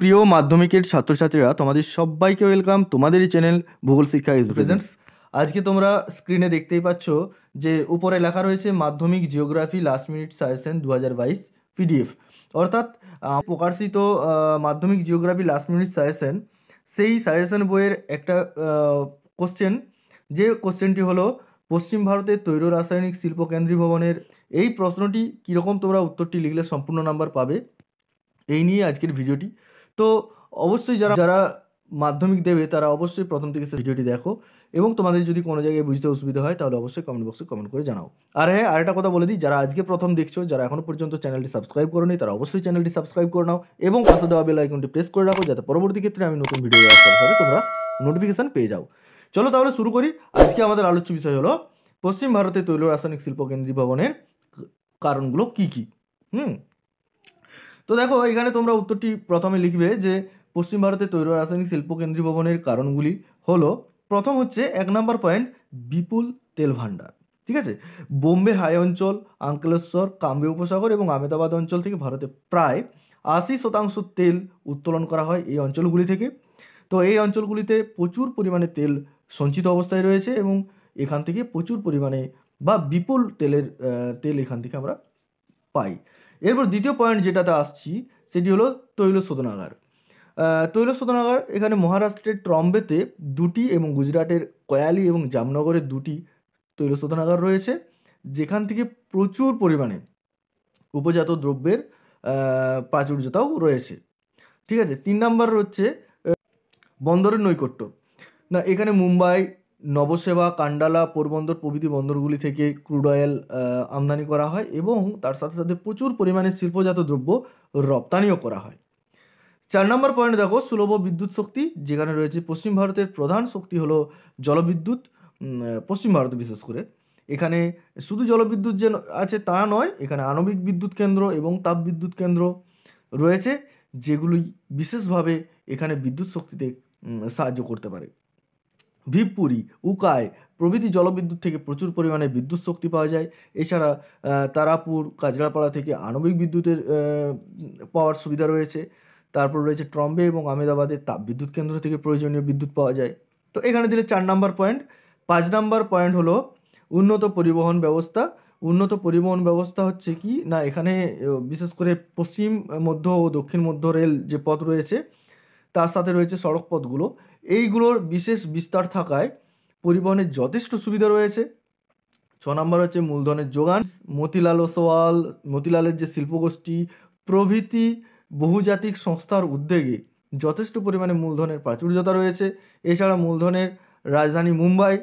প্রিয় মাধ্যমিকের ছাত্রছাত্রীরা তোমাদের সবাইকে ওয়েলকাম তোমাদেরই চ্যানেল ভূগোল শিক্ষা ইজ প্রেজেন্টস আজকে তোমরা স্ক্রিনে দেখতেই পাচ্ছ যে উপরে লেখা রয়েছে Madhyamik geography last minute suggestion দু পিডিএফ অর্থাৎ প্রকাশিত Madhyamik geography last minute suggestion সেই সাজেশন বইয়ের একটা কোশ্চেন যে কোশ্চেনটি হলো পশ্চিম ভারতের তৈর রাসায়নিক শিল্প কেন্দ্রী ভবনের এই প্রশ্নটি কীরকম তোমরা উত্তরটি লিখলে সম্পূর্ণ নাম্বার পাবে এই নিয়ে আজকের ভিডিওটি তো অবশ্যই যারা যারা মাধ্যমিক দেবে তারা অবশ্যই প্রথম থেকে ভিডিওটি দেখো এবং তোমাদের যদি কোনো জায়গায় বুঝতে অসুবিধা হয় তাহলে অবশ্যই কমেন্ট বক্সে কমেন্ট করে জানাও আর হ্যাঁ আরেকটা কথা বলে দিই যারা আজকে প্রথম দেখছো যারা এখনো পর্যন্ত চ্যানেলটি সাবস্ক্রাইব করোনি তারা অবশ্যই চ্যানেলটি সাবস্ক্রাইব করে নাও এবং পাশে দেওয়া বেল আইকনটি প্রেস করে রাখো যাতে পরবর্তী ক্ষেত্রে আমি নতুন ভিডিও দেওয়ার সাথে সাথে তোমরা নোটিফিকেশান পেয়ে যাও চলো তাহলে শুরু করি আজকে আমাদের আলোচ্য বিষয় হলো পশ্চিম ভারতে তৈল রাসায়নিক শিল্প কেন্দ্রীয় ভবনের কারণগুলো কী কী হুম তো দেখো এখানে তোমরা উত্তরটি প্রথমে লিখবে যে পশ্চিম ভারতে তৈরি রাসায়নিক শিল্প ভবনের কারণগুলি হলো প্রথম হচ্ছে এক নম্বর পয়েন্ট বিপুল তেল ভাণ্ডার ঠিক আছে বোম্বে হাই অঞ্চল আঙ্কলেশ্বর কাম্বে উপসাগর এবং আহমেদাবাদ অঞ্চল থেকে ভারতে প্রায় আশি শতাংশ তেল উত্তোলন করা হয় এই অঞ্চলগুলি থেকে তো এই অঞ্চলগুলিতে প্রচুর পরিমাণে তেল সঞ্চিত অবস্থায় রয়েছে এবং এখান থেকে প্রচুর পরিমাণে বা বিপুল তেলের তেল এখান থেকে আমরা পাই এরপর দ্বিতীয় পয়েন্ট যেটাতে আসছি সেটি হলো তৈল শোধনাগার তৈল শোধনাগার এখানে মহারাষ্ট্রের ট্রম্বেতে দুটি এবং গুজরাটের কয়ালি এবং জামনগরের দুটি তৈল শোধনাগার রয়েছে যেখান থেকে প্রচুর পরিমাণে উপজাত দ্রব্যের প্রাচুর্যতাও রয়েছে ঠিক আছে তিন নাম্বার হচ্ছে বন্দরের নৈকট্য না এখানে মুম্বাই নবসেবা কান্ডালা পোরবন্দর প্রভৃতি বন্দরগুলি থেকে ক্রুড অয়েল আমদানি করা হয় এবং তার সাথে সাথে প্রচুর পরিমাণে শিল্পজাত দ্রব্য রপ্তানিও করা হয় চার নম্বর পয়েন্ট দেখো সুলভ বিদ্যুৎ শক্তি যেখানে রয়েছে পশ্চিম ভারতের প্রধান শক্তি হলো জলবিদ্যুৎ পশ্চিম ভারত বিশেষ করে এখানে শুধু জলবিদ্যুৎ যে আছে তা নয় এখানে আণবিক বিদ্যুৎ কেন্দ্র এবং তাপ বিদ্যুৎ কেন্দ্র রয়েছে যেগুলি বিশেষভাবে এখানে বিদ্যুৎ শক্তিতে সাহায্য করতে পারে ভিপুরি উকায় প্রভৃতি জলবিদ্যুৎ থেকে প্রচুর পরিমাণে বিদ্যুৎ শক্তি পাওয়া যায় এছাড়া তারাপুর কাজলাপাড়া থেকে আণবিক বিদ্যুতের পাওয়ার সুবিধা রয়েছে তারপর রয়েছে ট্রম্বে এবং তাপ বিদ্যুৎ কেন্দ্র থেকে প্রয়োজনীয় বিদ্যুৎ পাওয়া যায় তো এখানে দিলে চার নাম্বার পয়েন্ট পাঁচ নাম্বার পয়েন্ট হলো উন্নত পরিবহন ব্যবস্থা উন্নত পরিবহন ব্যবস্থা হচ্ছে কি না এখানে বিশেষ করে পশ্চিম মধ্য ও দক্ষিণ মধ্য রেল যে পথ রয়েছে তার সাথে রয়েছে সড়কপথগুলো এইগুলোর বিশেষ বিস্তার থাকায় পরিবহনের যথেষ্ট সুবিধা রয়েছে ছ নম্বর হচ্ছে মূলধনের যোগান মতিলাল ওসওয়াল মতিলালের যে শিল্পগোষ্ঠী প্রভৃতি বহুজাতিক সংস্থার উদ্যোগে যথেষ্ট পরিমাণে মূলধনের প্রাচুর্যতা রয়েছে এছাড়া মূলধনের রাজধানী মুম্বাই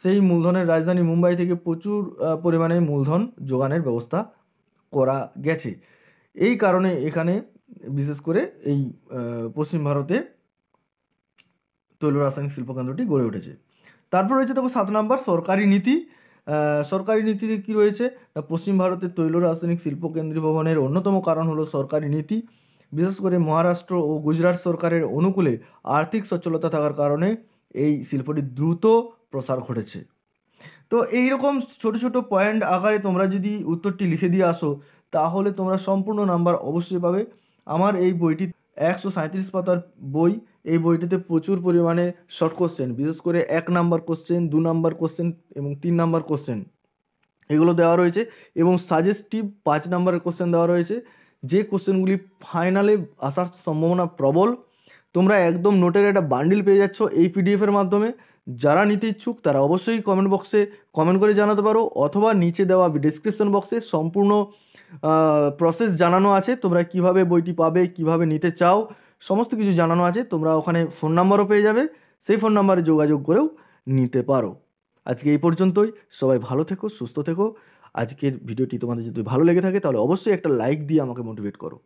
সেই মূলধনের রাজধানী মুম্বাই থেকে প্রচুর পরিমাণে মূলধন যোগানের ব্যবস্থা করা গেছে এই কারণে এখানে বিশেষ করে এই পশ্চিম ভারতে তৈল রাসায়নিক শিল্পকেন্দ্রটি গড়ে উঠেছে তারপর রয়েছে দেখো সাত নম্বর সরকারি নীতি সরকারি নীতিতে কী রয়েছে পশ্চিম ভারতের তৈল রাসায়নিক শিল্প ভবনের অন্যতম কারণ হলো সরকারি নীতি বিশেষ করে মহারাষ্ট্র ও গুজরাট সরকারের অনুকূলে আর্থিক সচ্ছলতা থাকার কারণে এই শিল্পটি দ্রুত প্রসার ঘটেছে তো এইরকম ছোট ছোট পয়েন্ট আকারে তোমরা যদি উত্তরটি লিখে দিয়ে আসো তাহলে তোমরা সম্পূর্ণ নাম্বার অবশ্যই পাবে আমার এই বইটি একশো সাঁত্রিশ পাতার বই এই বইটিতে প্রচুর পরিমাণে শর্ট কোশ্চেন বিশেষ করে এক নাম্বার কোশ্চেন দু নাম্বার কোশ্চেন এবং তিন নাম্বার কোশ্চেন এগুলো দেওয়া রয়েছে এবং সাজেস্টিভ পাঁচ নাম্বারের কোশ্চেন দেওয়া রয়েছে যে কোশ্চেনগুলি ফাইনালে আসার সম্ভাবনা প্রবল তোমরা একদম নোটের একটা বান্ডিল পেয়ে যাচ্ছ এই পিডিএফের মাধ্যমে যারা নিতে ইচ্ছুক তারা অবশ্যই কমেন্ট বক্সে কমেন্ট করে জানাতে পারো অথবা নিচে দেওয়া ডিসক্রিপশন বক্সে সম্পূর্ণ প্রসেস জানানো আছে তোমরা কিভাবে বইটি পাবে কিভাবে নিতে চাও সমস্ত কিছু জানানো আছে তোমরা ওখানে ফোন নাম্বারও পেয়ে যাবে সেই ফোন নাম্বারে যোগাযোগ করেও নিতে পারো আজকে এই পর্যন্তই সবাই ভালো থেকো সুস্থ থেকো আজকের ভিডিওটি তোমাদের যদি ভালো লেগে থাকে তাহলে অবশ্যই একটা লাইক দিয়ে আমাকে মোটিভেট করো